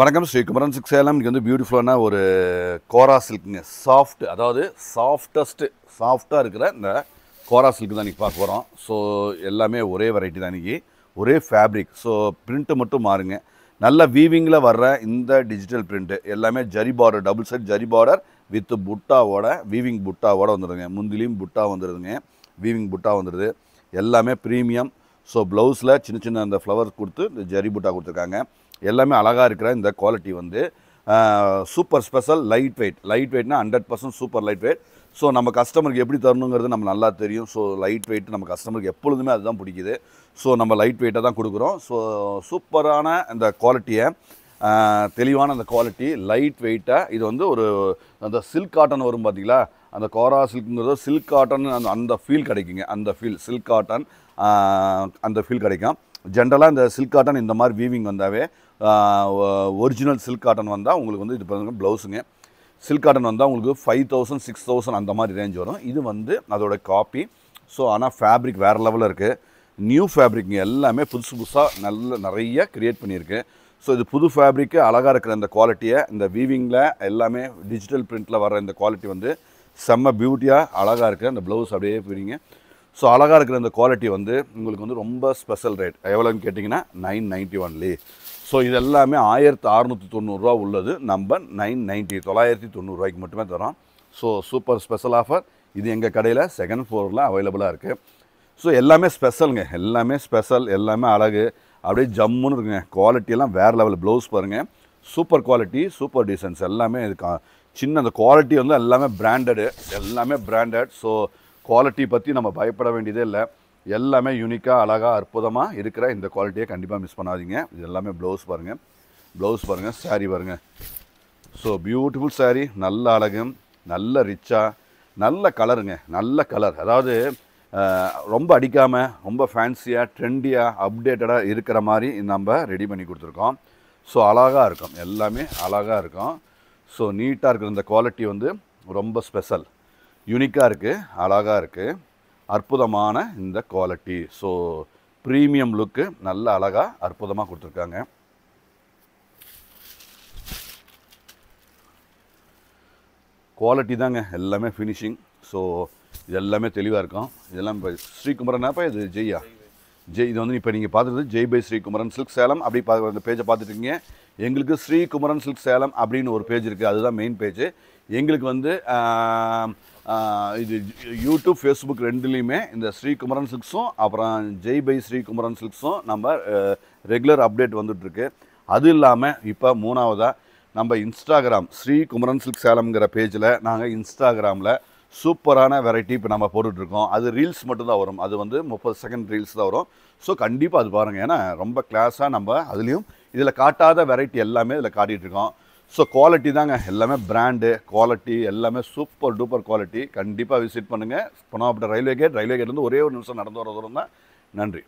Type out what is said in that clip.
வணக்கம் ஸ்ரீ குமரன் சிக் சேலம் இங்கே வந்து பியூட்டிஃபுல்லான ஒரு கோரா சில்க்குங்க சாஃப்ட் அதாவது சாஃப்டஸ்ட்டு சாஃப்டாக இருக்கிற இந்த கோரா சில்க்கு தான் இன்றைக்கி பார்க்க போகிறோம் ஸோ எல்லாமே ஒரே வெரைட்டி தான் இன்றைக்கி ஒரே ஃபேப்ரிக் ஸோ பிரிண்ட்டு மட்டும் மாறுங்க நல்ல வீவிங்கில் வர்ற இந்த டிஜிட்டல் பிரிண்ட்டு எல்லாமே zari border double set zari border with புட்டாவோட வீவிங் புட்டாவோட வந்துடுதுங்க முந்திலையும் புட்டா வந்துடுதுங்க வீவிங் புட்டா வந்துடுது எல்லாமே ப்ரீமியம் ஸோ ப்ளவுஸில் சின்ன சின்ன அந்த ஃப்ளவர்ஸ் கொடுத்து இந்த ஜரி புட்டா கொடுத்துருக்காங்க எல்லாமே அழகாக இருக்கிற இந்த குவாலிட்டி வந்து super special light weight light வெயிட்னா hundred percent super light weight so நம்ம கஸ்டமருக்கு எப்படி தரணுங்கிறது நம்ம நல்லா தெரியும் ஸோ லைட் வெயிட் நம்ம கஸ்டமருக்கு எப்பொழுதுமே அதுதான் பிடிக்குது ஸோ நம்ம லைட் வெயிட்டை தான் கொடுக்குறோம் ஸோ சூப்பரான அந்த குவாலிட்டியை தெளிவான அந்த குவாலிட்டி லைட் வெயிட்டை இது வந்து ஒரு அந்த சில்க் காட்டன் வரும் பார்த்தீங்களா அந்த கோரா சில்க்குங்கிறது சில்க் காட்டன் அந்த அந்த ஃபீல் கிடைக்குங்க அந்த ஃபீல் சில்க் காட்டன் அந்த ஃபீல் கிடைக்கும் ஜென்ரலாக இந்த சில்க் காட்டன் இந்த மாதிரி வீவிங் வந்தாவே ஒரிஜினல் சில்க் காட்டன் வந்தால் உங்களுக்கு வந்து இது பாருங்கள் ப்ளவுஸுங்க சில்க் காட்டன் வந்தால் உங்களுக்கு ஃபைவ் தௌசண்ட் சிக்ஸ் தௌசண்ட் அந்த மாதிரி ரேஞ்ச் வரும் இது வந்து அதோட காப்பி ஸோ ஆனால் ஃபேப்ரிக் வேறு லெவலில் இருக்குது நியூ ஃபேப்ரிக்ங்க எல்லாமே புதுசு புதுசாக நல்ல நிறைய க்ரியேட் பண்ணியிருக்கு ஸோ இது புது ஃபேப்ரிக்கு அழகாக இருக்கிற இந்த குவாலிட்டியை இந்த வீவிங்கில் எல்லாமே டிஜிட்டல் ப்ரிண்ட்டில் வர இந்த குவாலிட்டி வந்து செம்ம பியூட்டியாக அழகாக இருக்குது அந்த ப்ளவுஸ் அப்படியே போயிடுங்க ஸோ அழகாக இருக்கிற இந்த குவாலிட்டி வந்து உங்களுக்கு வந்து ரொம்ப ஸ்பெஷல் ரேட் எவ்வளோன்னு கேட்டிங்கன்னா நைன் நைன்ட்டி ஒன்லே ஸோ இது எல்லாமே ஆயிரத்து அறநூற்றி தொண்ணூறுரூவா உள்ளது நம்ம நைன் நைன்ட்டி தொள்ளாயிரத்தி தொண்ணூறுரூவாய்க்கு மட்டுமே தரோம் ஸோ சூப்பர் ஸ்பெஷல் ஆஃபர் இது எங்கள் கடையில் செகண்ட் ஃப்ளோரில் அவைலபிளாக இருக்குது ஸோ எல்லாமே ஸ்பெஷலுங்க எல்லாமே ஸ்பெஷல் எல்லாமே அழகு அப்படியே ஜம்முன்னு இருக்குங்க குவாலிட்டியெல்லாம் வேறு லெவல் ப்ளவுஸ் பாருங்கள் சூப்பர் குவாலிட்டி சூப்பர் டிசைன்ஸ் எல்லாமே இது சின்ன அந்த குவாலிட்டி வந்து எல்லாமே பிராண்டடு எல்லாமே பிராண்டட் ஸோ குவாலிட்டி பற்றி நம்ம பயப்பட வேண்டியதே இல்லை எல்லாமே யூனிக்காக அழகாக அற்புதமாக இருக்கிற இந்த குவாலிட்டியை கண்டிப்பாக மிஸ் பண்ணாதீங்க இது எல்லாமே ப்ளவுஸ் பாருங்கள் ப்ளவுஸ் பாருங்கள் சாரீ பாருங்கள் ஸோ பியூட்டிஃபுல் சாரீ நல்ல அழகு நல்ல ரிச்சாக நல்ல கலருங்க நல்ல கலர் அதாவது ரொம்ப அடிக்காமல் ரொம்ப ஃபேன்சியாக ட்ரெண்டியாக அப்டேட்டடாக இருக்கிற மாதிரி நம்ம ரெடி பண்ணி கொடுத்துருக்கோம் ஸோ அழகாக இருக்கும் எல்லாமே அழகாக இருக்கும் ஸோ நீட்டாக இருக்கிற இந்த குவாலிட்டி வந்து ரொம்ப ஸ்பெஷல் யூனிக்காக இருக்குது அழகாக இருக்குது அற்புதமான இந்த குவாலிட்டி ஸோ ப்ரீமியம் லுக்கு நல்ல அழகாக அற்புதமாக கொடுத்துருக்காங்க குவாலிட்டி தாங்க எல்லாமே ஃபினிஷிங் ஸோ இது எல்லாமே தெளிவாக இருக்கும் இதெல்லாம் இப்போ ஸ்ரீகுமரனாப்பா இது ஜெய்யா ஜெய் இது வந்து இப்போ நீங்கள் பார்த்துருது ஜெய் பை ஸ்ரீகுமரன் சில்க் சேலம் அப்படி பா அந்த பேஜை பார்த்துருக்கீங்க எங்களுக்கு ஸ்ரீகுமரன் சில்க் சேலம் அப்படின்னு ஒரு பேஜ் இருக்குது அதுதான் மெயின் பேஜ் எங்களுக்கு வந்து இது யூடியூப் ஃபேஸ்புக் ரெண்டுலேயுமே இந்த ஸ்ரீகுமரன் சில்க்ஸும் அப்புறம் ஜெய் பை ஸ்ரீகுமரன் சில்க்ஸும் நம்ம ரெகுலர் அப்டேட் வந்துட்டுருக்கு அது இல்லாமல் இப்போ மூணாவதாக நம்ம இன்ஸ்டாகிராம் ஸ்ரீ குமரன் சில்க் சேலம்ங்கிற பேஜில் நாங்கள் இன்ஸ்டாகிராமில் சூப்பரான வெரைட்டி இப்போ நம்ம போட்டுட்ருக்கோம் அது ரீல்ஸ் மட்டும்தான் வரும் அது வந்து முப்பது செகண்ட் ரீல்ஸ் தான் வரும் ஸோ கண்டிப்பாக அது பாருங்கள் ஏன்னா ரொம்ப கிளாஸாக நம்ம அதுலேயும் இதில் காட்டாத வெரைட்டி எல்லாமே இதில் காட்டிகிட்ருக்கோம் ஸோ குவாலிட்டி தாங்க எல்லாமே பிராண்டு குவாலிட்டி எல்லாமே சூப்பர் டூப்பர் குவாலிட்டி கண்டிப்பாக விசிட் பண்ணுங்கள் அப்படி ரயில்வே கேட் ரயில்வே கேட்லேருந்து ஒரே ஒரு நிமிஷம் நடந்து வர தூரம் தான் நன்றி